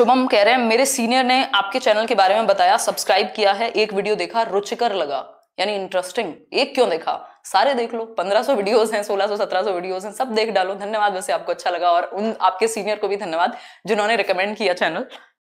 शुभम कह रहे हैं मेरे सीनियर ने आपके चैनल के बारे में बताया सब्सक्राइब किया है एक वीडियो देखा रुचिकर लगा यानी इंटरेस्टिंग एक क्यों देखा सारे देख लो 1500 वीडियोस हैं 1600 1700 वीडियोस हैं सब देख डालो धन्यवाद वैसे आपको अच्छा लगा और उन आपके सीनियर को भी धन्यवाद जिन्होंने रिकमेंड किया चैनल